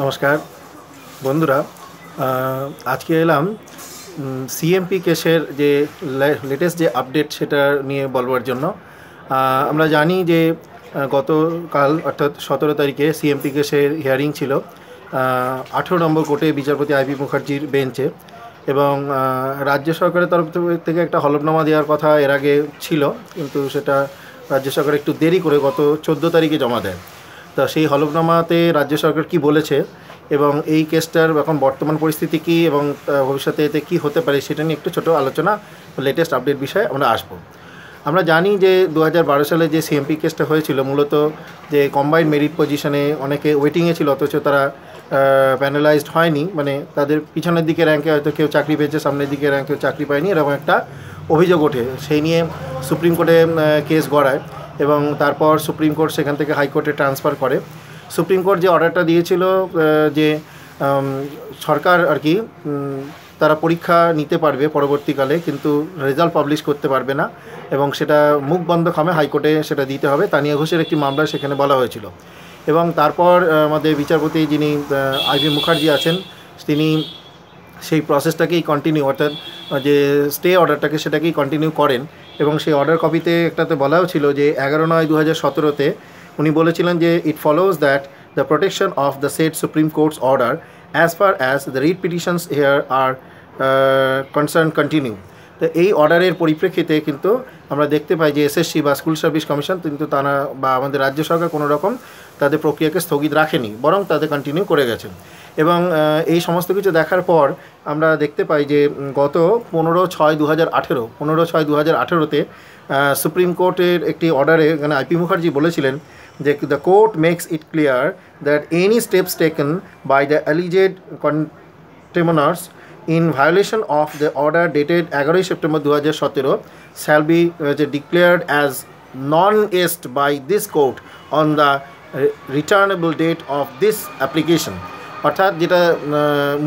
নমস্কার বন্ধুরা আজকে এলাম সিএমপি কেসের যে লেটেস্ট যে আপডেট সেটা নিয়ে বলবার জন্য আমরা জানি যে গতকাল অর্থাৎ সতেরো তারিখে সিএমপি কেসের হিয়ারিং ছিল আঠেরো নম্বর কোর্টে বিচারপতি আইবি মুখার্জির বেঞ্চে এবং রাজ্য সরকারের তরফ থেকে একটা হলফনামা দেওয়ার কথা এর আগে ছিল কিন্তু সেটা রাজ্য সরকার একটু দেরি করে গত চোদ্দো তারিখে জমা দেয় তা সেই হলফনামাতে রাজ্য সরকার কি বলেছে এবং এই কেসটার এখন বর্তমান পরিস্থিতি কী এবং ভবিষ্যতে এতে কী হতে পারে সেটা নিয়ে একটু ছোটো আলোচনা লেটেস্ট আপডেট বিষয়ে আমরা আসবো আমরা জানি যে দু সালে যে সিএমপি কেসটা হয়েছিল মূলত যে কম্বাইন্ড মেরিট পজিশনে অনেকে ওয়েটিংয়ে ছিল অথচ তারা প্যানেলাইজড হয়নি মানে তাদের পিছনের দিকে র্যাঙ্কে হয়তো কেউ চাকরি পেয়েছে সামনের দিকে র্যাঙ্কে কেউ চাকরি পায়নি এরকম একটা অভিযোগ ওঠে সেই নিয়ে সুপ্রিম কোর্টে কেস গড়ায় এবং তারপর সুপ্রিম কোর্ট সেখান থেকে হাইকোর্টে ট্রান্সফার করে সুপ্রিম কোর্ট যে অর্ডারটা দিয়েছিল যে সরকার আর কি তারা পরীক্ষা নিতে পারবে পরবর্তীকালে কিন্তু রেজাল্ট পাবলিশ করতে পারবে না এবং সেটা মুখ বন্ধ খামে হাইকোর্টে সেটা দিতে হবে তানিয়া ঘোষের একটি মামলা সেখানে বলা হয়েছিল এবং তারপর আমাদের বিচারপতি যিনি আইভি মুখার্জি আছেন তিনি সেই প্রসেসটাকেই কন্টিনিউ অর্থাৎ যে স্টে অর্ডারটাকে সেটাকেই কন্টিনিউ করেন এবং সেই অর্ডার কপিতে একটাতে বলাও ছিল যে এগারো নয় দু হাজার সতেরোতে উনি বলেছিলেন যে it follows that the protection of the set supreme courts order as far as the writ petitions here are concern continue তো এই অর্ডারের পরিপ্রেক্ষিতে কিন্তু আমরা দেখতে পাই যে এসএসসি বা স্কুল সার্ভিস কমিশন কিন্তু তারা বা আমাদের রাজ্য সরকার কোনো রকম তাদের প্রক্রিয়াকে স্থগিত রাখেনি বরং তাদের কন্টিনিউ করে গেছেন এবং এই সমস্ত কিছু দেখার পর আমরা দেখতে পাই যে গত পনেরো ছয় দু হাজার আঠেরো পনেরো ছয় দু হাজার আঠেরোতে সুপ্রিম কোর্টের একটি অর্ডারে মানে আইপি মুখার্জি বলেছিলেন যে the court makes it clear that any steps taken by the alleged contemnors in violation of the order dated এগারোই সেপ্টেম্বর দু হাজার সতেরো shall be declared as non est by this court on the returnable date of this application অর্থাৎ যেটা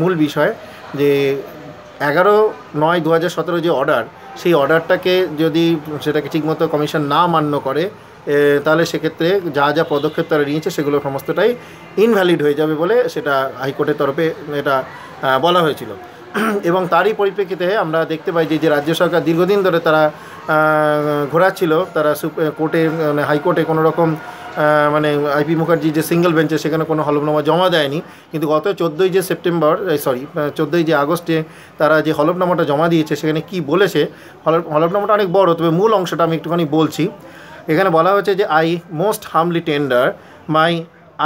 মূল বিষয় যে এগারো নয় দু হাজার সতেরো যে অর্ডার সেই অর্ডারটাকে যদি সেটাকে ঠিকমতো কমিশন না মান্য করে তাহলে সেক্ষেত্রে যা যা পদক্ষেপ তারা নিয়েছে সেগুলো সমস্তটাই ইনভ্যালিড হয়ে যাবে বলে সেটা হাইকোর্টের তরফে এটা বলা হয়েছিল এবং তারই পরিপ্রেক্ষিতে আমরা দেখতে পাই যে যে রাজ্য সরকার দীর্ঘদিন ধরে তারা ঘোরাচ্ছিল তারা কোর্টে মানে হাইকোর্টে কোনো রকম মানে আইপি মুখার্জি যে সিঙ্গল বেঞ্চে সেখানে কোনো হলফনামা জমা দেয়নি কিন্তু গত চোদ্দোই যে সেপ্টেম্বর সরি চোদ্দোই যে আগস্টে তারা যে হলফনামাটা জমা দিয়েছে সেখানে কি বলেছে হলফনামাটা অনেক বড় তবে মূল অংশটা আমি একটুখানি বলছি এখানে বলা হয়েছে যে I most humbly tender my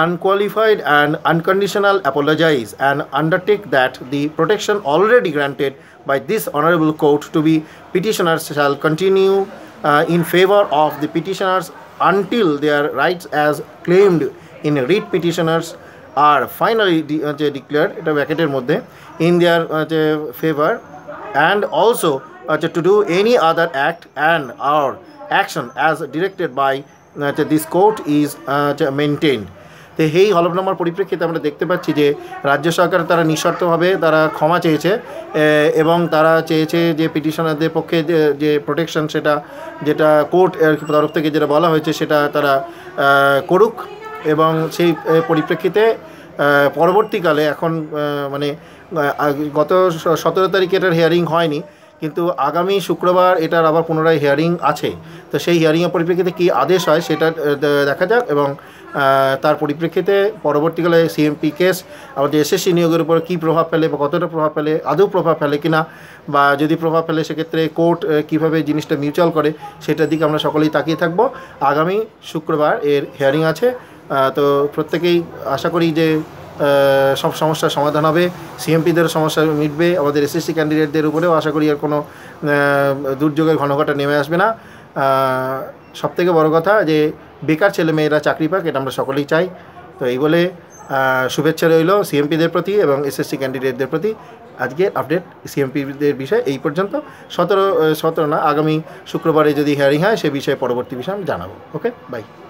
unqualified and unconditional apologize and undertake that the protection already granted by this honourable court to be petitioners shall continue in favour of the petitioners until their rights as claimed in writ petitioners are finally de uh, declared vacated in their uh, favor and also uh, to do any other act and our action as directed by this court is maintained তো এই হলফনামার পরিপ্রেক্ষিতে আমরা দেখতে পাচ্ছি যে রাজ্য সরকার তারা নিঃশর্তভাবে তারা ক্ষমা চেয়েছে এবং তারা চেয়েছে যে পিটিশনারদের পক্ষে যে প্রোটেকশন সেটা যেটা কোর্ট তরফ থেকে যেটা বলা হয়েছে সেটা তারা করুক এবং সেই পরিপ্রেক্ষিতে পরবর্তীকালে এখন মানে গত সতেরো তারিখে এটার হিয়ারিং হয়নি কিন্তু আগামী শুক্রবার এটার আবার পুনরায় হিয়ারিং আছে তো সেই হিয়ারিংয়ের পরিপ্রেক্ষিতে কী আদেশ হয় সেটা দেখা যাক এবং তার পরিপ্রেক্ষিতে পরবর্তীকালে সিএমপি কেস আমাদের এসএসসি নিয়োগের উপর কী প্রভাব ফেলে বা কতটা প্রভাব ফেলে আদৌ প্রভাব ফেলে কিনা বা যদি প্রভাব ফেলে সেক্ষেত্রে কোর্ট কীভাবে জিনিসটা মিউচুয়াল করে সেটার দিকে আমরা সকলেই তাকিয়ে থাকব আগামী শুক্রবার এর হিয়ারিং আছে তো প্রত্যেকেই আশা করি যে সব সমস্যার সমাধান হবে সিএমপিদের সমস্যা মিটবে আমাদের এসএসসি ক্যান্ডিডেটদের উপরেও আশা করি আর কোনো দুর্যোগের ঘনঘটা নেমে আসবে না সবথেকে বড় কথা যে বেকার ছেলেমেয়েরা চাকরি পাক এটা আমরা সকলেই চাই তো এই বলে শুভেচ্ছা রইল সিএমপিদের প্রতি এবং এসএসসি ক্যান্ডিডেটদের প্রতি আজকের আপডেট সিএমপিদের বিষয়ে এই পর্যন্ত সতেরো সতেরো না আগামী শুক্রবারে যদি হিয়ারিং হয় সে বিষয়ে পরবর্তী বিষয়ে আমি জানাবো ওকে বাই